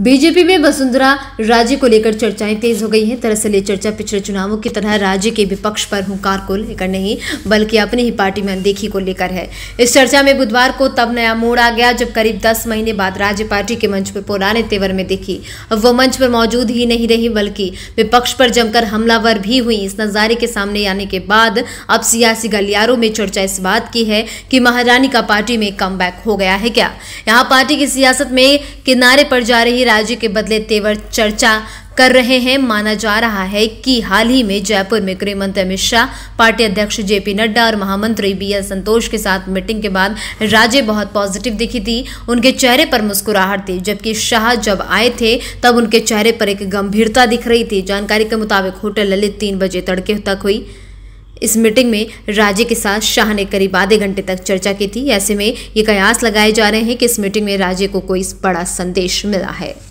BJP में वसुंधरा राजे को लेकर चर्चाएं तेज हो गई हैं दरअसल ये चर्चा पिछले चुनावों की तरह राज्य के विपक्ष पर हुंकार को लेकर नहीं बल्कि अपनी ही पार्टी में अनदेखी को लेकर है इस चर्चा में बुधवार को तब नया मोड़ आ गया जब करीब दस महीने बाद राज्य पार्टी के मंच पर पुराने तेवर में दिखी अब वो मंच पर मौजूद ही नहीं रही बल्कि विपक्ष पर जमकर हमलावर भी हुई इस नज़ारे के सामने आने के बाद अब सियासी गलियारों में चर्चा इस बात की है कि महारानी का पार्टी में कम हो गया है क्या यहाँ पार्टी की सियासत में किनारे पर जा रही राज्य के बदले तेवर चर्चा कर रहे हैं माना जा रहा है कि हाल ही में जयपुर में गृह मंत्री अमित शाह पार्टी अध्यक्ष जेपी नड्डा और महामंत्री बी एस संतोष के साथ मीटिंग के बाद राज्य बहुत पॉजिटिव दिखी थी उनके चेहरे पर मुस्कुराहट थी जबकि शाह जब आए थे तब उनके चेहरे पर एक गंभीरता दिख रही थी जानकारी के मुताबिक होटल ललित तीन बजे तड़के तक हुई इस मीटिंग में राज्य के साथ शाह ने करीब आधे घंटे तक चर्चा की थी ऐसे में ये कयास लगाए जा रहे हैं कि इस मीटिंग में राज्य को कोई बड़ा संदेश मिला है